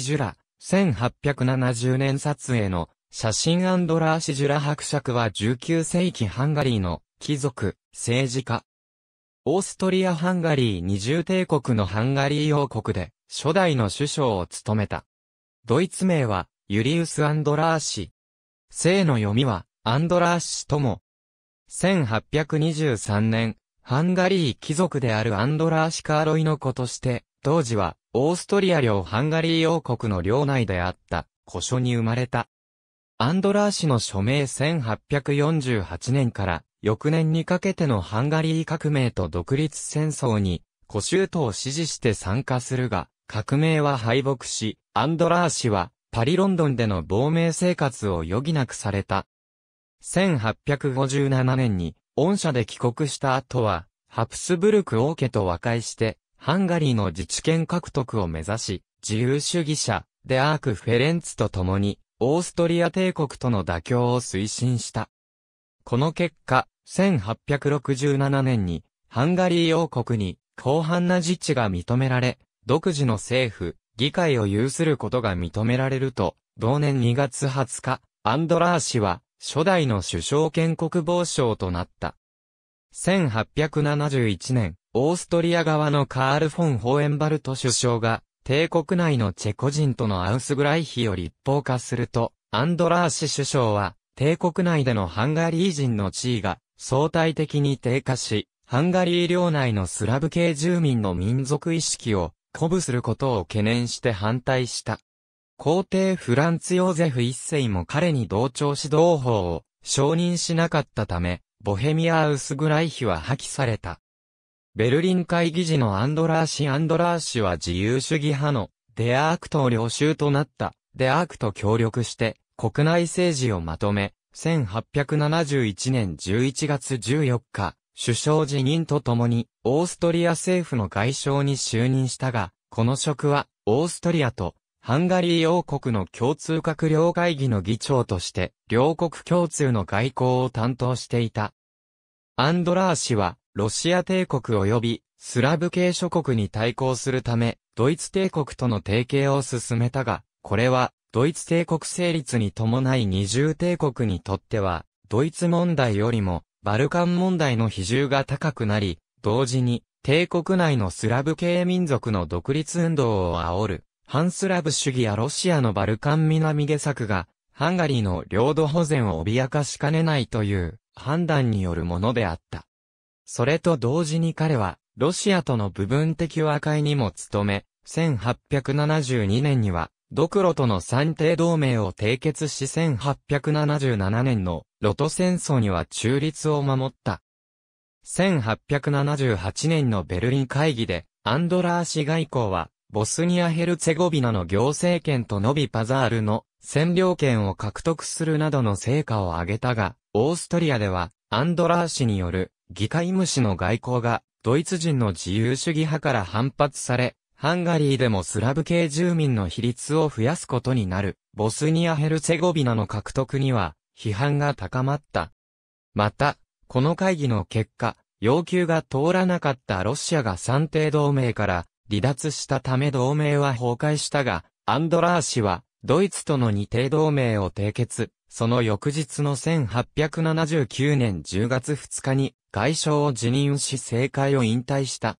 ジュラ、1870年撮影の写真ラーシジュラ伯爵は19世紀ハンガリーの貴族、政治家。オーストリア・ハンガリー二重帝国のハンガリー王国で初代の首相を務めた。ドイツ名はユリウス・アンドラーシ。姓の読みはアンドラーシとも。1823年、ハンガリー貴族であるアンドラーシ・カーロイの子として、当時はオーストリア領ハンガリー王国の領内であった、古書に生まれた。アンドラー氏の署名1848年から翌年にかけてのハンガリー革命と独立戦争に古州都を支持して参加するが、革命は敗北し、アンドラー氏はパリロンドンでの亡命生活を余儀なくされた。1857年に、御社で帰国した後は、ハプスブルク王家と和解して、ハンガリーの自治権獲得を目指し、自由主義者、デアーク・フェレンツと共に、オーストリア帝国との妥協を推進した。この結果、1867年に、ハンガリー王国に、広範な自治が認められ、独自の政府、議会を有することが認められると、同年2月20日、アンドラー氏は、初代の首相兼国防相となった。1871年、オーストリア側のカール・フォン・ホーエンバルト首相が、帝国内のチェコ人とのアウスグライヒを立法化すると、アンドラーシ首相は、帝国内でのハンガリー人の地位が相対的に低下し、ハンガリー領内のスラブ系住民の民族意識を鼓舞することを懸念して反対した。皇帝フランツ・ヨーゼフ一世も彼に同調指導法を承認しなかったため、ボヘミア・ウスグライヒは破棄された。ベルリン会議時のアンドラーシ・アンドラーシは自由主義派のデアークト領州となったデアークと協力して国内政治をまとめ、1871年11月14日、首相辞任とともにオーストリア政府の外相に就任したが、この職はオーストリアとハンガリー王国の共通閣僚会議の議長として両国共通の外交を担当していた。アンドラー氏はロシア帝国及びスラブ系諸国に対抗するため、ドイツ帝国との提携を進めたが、これは、ドイツ帝国成立に伴い二重帝国にとっては、ドイツ問題よりも、バルカン問題の比重が高くなり、同時に、帝国内のスラブ系民族の独立運動を煽る、反スラブ主義やロシアのバルカン南下策が、ハンガリーの領土保全を脅かしかねないという判断によるものであった。それと同時に彼は、ロシアとの部分的和解にも努め、1872年には、ドクロとの三帝同盟を締結し1877年のロト戦争には中立を守った。1878年のベルリン会議で、アンドラー氏外交は、ボスニア・ヘルツェゴビナの行政権とノビ・パザールの占領権を獲得するなどの成果を上げたが、オーストリアでは、アンドラー氏による議会無視の外交が、ドイツ人の自由主義派から反発され、ハンガリーでもスラブ系住民の比率を増やすことになる、ボスニア・ヘルツェゴビナの獲得には、批判が高まった。また、この会議の結果、要求が通らなかったロシアが三定同盟から離脱したため同盟は崩壊したが、アンドラー氏は、ドイツとの二帝同盟を締結、その翌日の1879年10月2日に外相を辞任し政界を引退した。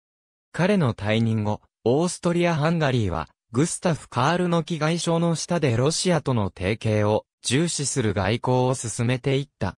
彼の退任後、オーストリア・ハンガリーは、グスタフ・カールのキ外相の下でロシアとの提携を重視する外交を進めていった。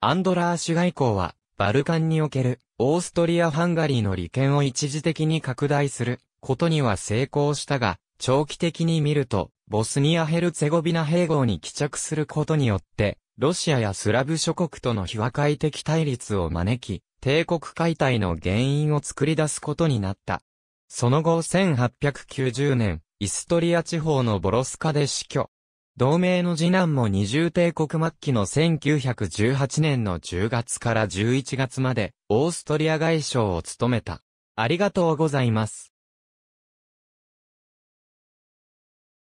アンドラーシュ外交は、バルカンにおけるオーストリア・ハンガリーの利権を一時的に拡大することには成功したが、長期的に見るとボスニア・ヘルツェゴビナ併合に帰着することによって、ロシアやスラブ諸国との非和解的対立を招き、帝国解体の原因を作り出すことになった。その後1890年、イストリア地方のボロスカで死去。同盟の次男も二重帝国末期の1918年の10月から11月まで、オーストリア外相を務めた。ありがとうございます。